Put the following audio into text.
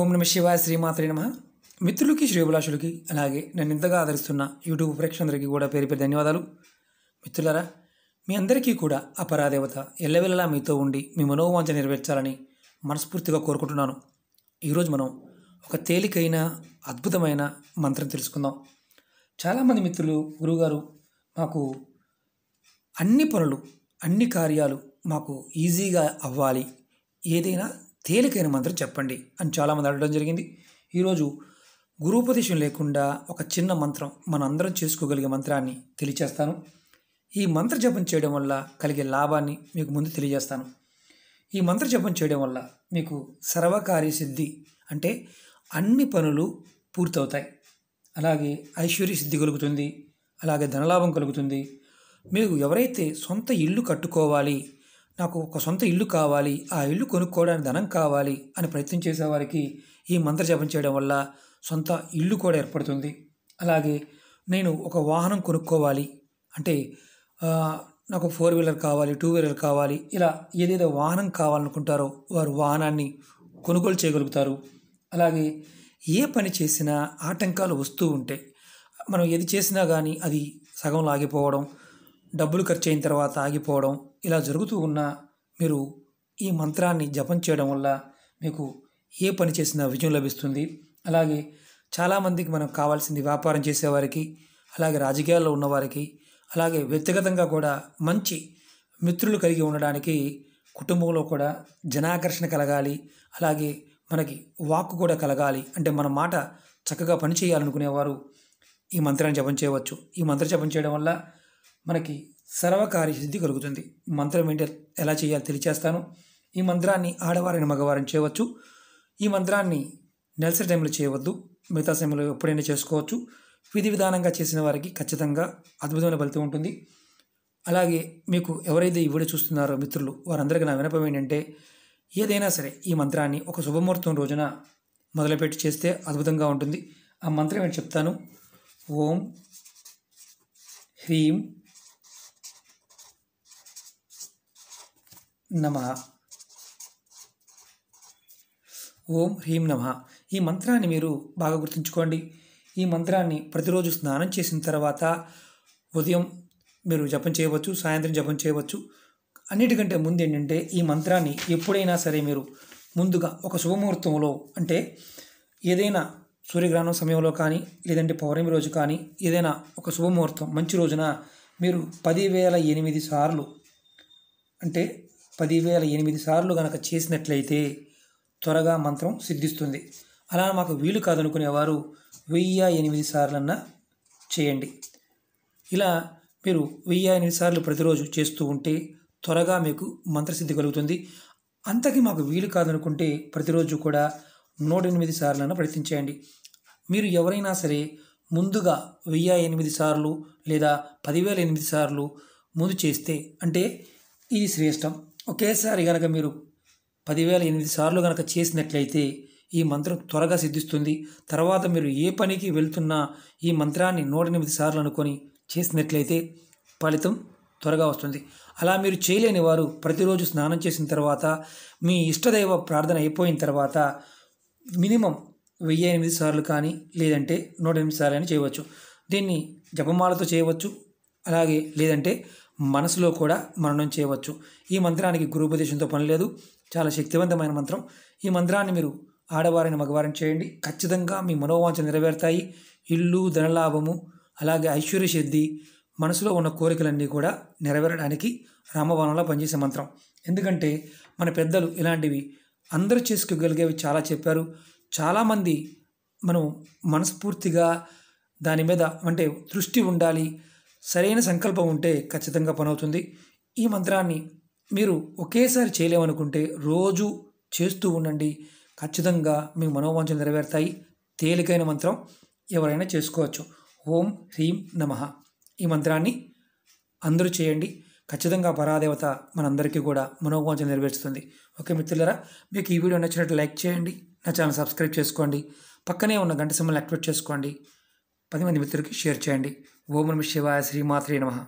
ఓం నమ శివాయ శ్రీమాత్రి నమ మిత్రులకి శ్రీభులాషులకి అలాగే నన్ను ఇంతగా ఆదరిస్తున్న యూట్యూబ్ ప్రేక్షకులందరికీ కూడా పేరు పేరు ధన్యవాదాలు మిత్రులారా మీ అందరికీ కూడా అపరాదేవత ఎల్లవెల్లలా మీతో ఉండి మీ మనోవాంఛ నెరవేర్చాలని మనస్ఫూర్తిగా కోరుకుంటున్నాను ఈరోజు మనం ఒక తేలికైన అద్భుతమైన మంత్రం తెలుసుకుందాం చాలామంది మిత్రులు గురువుగారు మాకు అన్ని పనులు అన్ని కార్యాలు మాకు ఈజీగా అవ్వాలి ఏదైనా తేలికైన మంత్రం చెప్పండి అని చాలామంది అడగడం జరిగింది ఈరోజు గురుపదేశం లేకుండా ఒక చిన్న మంత్రం మనందరం చేసుకోగలిగే మంత్రాన్ని తెలియచేస్తాను ఈ మంత్ర జపం చేయడం వల్ల కలిగే లాభాన్ని మీకు ముందు తెలియజేస్తాను ఈ మంత్ర జపం చేయడం వల్ల మీకు సర్వకార్య సిద్ధి అంటే అన్ని పనులు పూర్తవుతాయి అలాగే ఐశ్వర్య సిద్ధి కలుగుతుంది అలాగే ధనలాభం కలుగుతుంది మీకు ఎవరైతే సొంత ఇల్లు కట్టుకోవాలి నాకు ఒక సొంత ఇల్లు కావాలి ఆ ఇల్లు కొనుక్కోవడానికి ధనం కావాలి అని ప్రయత్నం చేసేవారికి ఈ మంత్ర జపం చేయడం వల్ల సొంత ఇల్లు కూడా ఏర్పడుతుంది అలాగే నేను ఒక వాహనం కొనుక్కోవాలి అంటే నాకు ఫోర్ వీలర్ కావాలి టూ వీలర్ కావాలి ఇలా ఏదేదో వాహనం కావాలనుకుంటారో వారు వాహనాన్ని కొనుగోలు చేయగలుగుతారు అలాగే ఏ పని చేసినా ఆటంకాలు వస్తూ ఉంటాయి మనం ఏది చేసినా కానీ అది సగం లాగిపోవడం డబ్బులు ఖర్చు అయిన తర్వాత ఆగిపోవడం ఇలా జరుగుతూ ఉన్నా మీరు ఈ మంత్రాన్ని జపం చేయడం వల్ల మీకు ఏ పని చేసినా విజయం లభిస్తుంది అలాగే చాలామందికి మనం కావాల్సింది వ్యాపారం చేసేవారికి అలాగే రాజకీయాల్లో ఉన్నవారికి అలాగే వ్యక్తిగతంగా కూడా మంచి మిత్రులు కలిగి ఉండడానికి కుటుంబంలో కూడా జనాకర్షణ కలగాలి అలాగే మనకి వాక్ కూడా కలగాలి అంటే మన మాట చక్కగా పనిచేయాలనుకునేవారు ఈ మంత్రాన్ని జపం చేయవచ్చు ఈ మంత్ర జపం చేయడం వల్ల మనకి సర్వకార్య సిద్ధి కలుగుతుంది మంత్రం ఏంటి ఎలా చేయాలో తెలియచేస్తాను ఈ మంత్రాన్ని ఆడవారిని మగవారిని చేయవచ్చు ఈ మంత్రాన్ని నెలసరి టైంలో చేయవద్దు మిగతా సమయంలో ఎప్పుడైనా చేసుకోవచ్చు విధి విధానంగా చేసిన వారికి ఖచ్చితంగా అద్భుతమైన ఫలితం ఉంటుంది అలాగే మీకు ఎవరైతే ఈ వీడియో చూస్తున్నారో మిత్రులు వారందరికీ నా వినపం ఏంటంటే ఏదైనా సరే ఈ మంత్రాన్ని ఒక శుభముహూర్తం రోజున మొదలుపెట్టి చేస్తే అద్భుతంగా ఉంటుంది ఆ మంత్రం ఏంటి చెప్తాను ఓం హ్రీం నమ ఓం హ్రీం నమ ఈ మంత్రాన్ని మీరు బాగా గుర్తుంచుకోండి ఈ మంత్రాన్ని ప్రతిరోజు స్నానం చేసిన తర్వాత ఉదయం మీరు జపం చేయవచ్చు సాయంత్రం జపం చేయవచ్చు అన్నిటికంటే ముందు ఏంటంటే ఈ మంత్రాన్ని ఎప్పుడైనా సరే మీరు ముందుగా ఒక శుభముహూర్తంలో అంటే ఏదైనా సూర్యగ్రహణం సమయంలో కానీ లేదంటే పౌర్ణమి రోజు కానీ ఏదైనా ఒక శుభముహూర్తం మంచి రోజున మీరు పదివేల ఎనిమిది సార్లు అంటే పదివేల ఎనిమిది సార్లు గనక చేసినట్లయితే త్వరగా మంత్రం సిద్ధిస్తుంది అలా మాకు వీలు కాదనుకునేవారు వెయ్యి ఎనిమిది సార్లన్నా చేయండి ఇలా మీరు వెయ్యి ఎనిమిది సార్లు ప్రతిరోజు చేస్తూ ఉంటే త్వరగా మీకు మంత్రసిద్ధి కలుగుతుంది అంతకి మాకు వీలు కాదనుకుంటే ప్రతిరోజు కూడా నూట ఎనిమిది సార్లన్నా ప్రయత్నించేయండి మీరు ఎవరైనా సరే ముందుగా వెయ్యి ఎనిమిది సార్లు లేదా పదివేల ఎనిమిది సార్లు ముందు చేస్తే అంటే ఇది శ్రేష్టం ఒకేసారి గనక మీరు పదివేల ఎనిమిది సార్లు గనక చేసినట్లయితే ఈ మంత్రం త్వరగా సిద్ధిస్తుంది తర్వాత మీరు ఏ పనికి వెళ్తున్నా ఈ మంత్రాన్ని నూట ఎనిమిది సార్లు అనుకొని చేసినట్లయితే ఫలితం త్వరగా వస్తుంది అలా మీరు చేయలేని వారు ప్రతిరోజు స్నానం చేసిన తర్వాత మీ ఇష్టదైవ ప్రార్థన అయిపోయిన తర్వాత మినిమం వెయ్యి ఎనిమిది సార్లు కానీ లేదంటే నూట ఎనిమిది సార్లు అని చేయవచ్చు దీన్ని జపమాలతో చేయవచ్చు అలాగే లేదంటే మనసులో కూడా మననం చేయవచ్చు ఈ మంత్రానికి గురుపదేశంతో పని లేదు చాలా శక్తివంతమైన మంత్రం ఈ మంత్రాన్ని మీరు ఆడవారిని మగవారిని చేయండి ఖచ్చితంగా మీ మనోవాంఛ నెరవేరుతాయి ఇల్లు ధనలాభము అలాగే ఐశ్వర్య సిద్ధి మనసులో ఉన్న కోరికలన్నీ కూడా నెరవేరడానికి రామవనంలో పనిచేసే మంత్రం ఎందుకంటే మన పెద్దలు ఇలాంటివి అందరూ చేసుకోగలిగేవి చాలా చెప్పారు చాలామంది మనం మనస్ఫూర్తిగా దాని మీద అంటే దృష్టి ఉండాలి సరైన సంకల్పం ఉంటే ఖచ్చితంగా పనవుతుంది ఈ మంత్రాన్ని మీరు ఒకేసారి చేయలేమనుకుంటే రోజు చేస్తూ ఉండండి ఖచ్చితంగా మీ మనోవాంఛలు నెరవేరుతాయి తేలికైన మంత్రం ఎవరైనా చేసుకోవచ్చు ఓం హ్రీం నమ ఈ మంత్రాన్ని అందరూ చేయండి ఖచ్చితంగా పరాదేవత మనందరికీ కూడా మనోవాంఛలు నెరవేరుస్తుంది ఓకే మిత్రులరా మీకు ఈ వీడియో నచ్చినట్టు లైక్ చేయండి నా ఛానల్ సబ్స్క్రైబ్ చేసుకోండి పక్కనే ఉన్న గంట సింబల్ యాక్టివేట్ చేసుకోండి పది మంది మిత్రులకి షేర్ చేయండి ఓం నమ శివాయ శ్రీమాత్రే నమ